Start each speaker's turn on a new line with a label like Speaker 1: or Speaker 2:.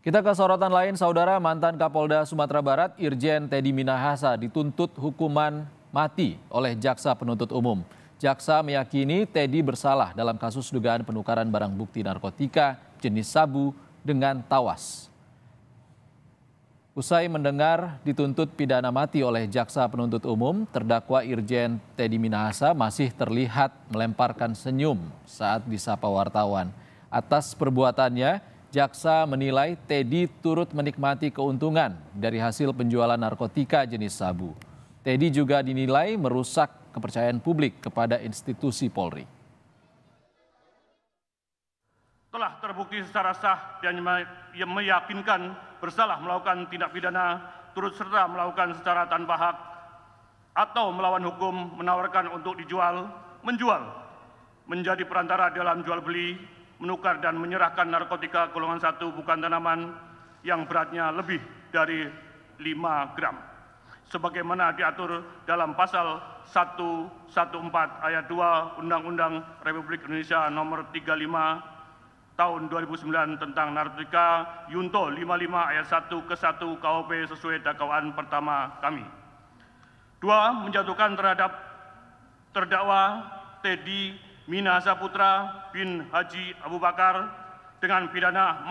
Speaker 1: Kita ke sorotan lain, saudara mantan Kapolda Sumatera Barat Irjen Teddy Minahasa dituntut hukuman mati oleh jaksa penuntut umum. Jaksa meyakini Teddy bersalah dalam kasus dugaan penukaran barang bukti narkotika jenis sabu dengan tawas. Usai mendengar dituntut pidana mati oleh jaksa penuntut umum, terdakwa Irjen Teddy Minahasa masih terlihat melemparkan senyum saat disapa wartawan. Atas perbuatannya, Jaksa menilai Teddy turut menikmati keuntungan dari hasil penjualan narkotika jenis sabu. Teddy juga dinilai merusak kepercayaan publik kepada institusi Polri.
Speaker 2: Telah terbukti secara sah dan ya meyakinkan bersalah melakukan tindak pidana turut serta melakukan secara tanpa hak atau melawan hukum menawarkan untuk dijual, menjual, menjadi perantara dalam jual beli menukar dan menyerahkan narkotika golongan satu bukan tanaman yang beratnya lebih dari 5 gram sebagaimana diatur dalam pasal 114 ayat 2 Undang-Undang Republik Indonesia nomor 35 tahun 2009 tentang narkotika Yunto 55 ayat 1 ke 1 KUP sesuai dakwaan pertama kami. Dua, menjatuhkan terhadap terdakwa Teddy Minahasa Putra bin haji abu bakar dengan pidana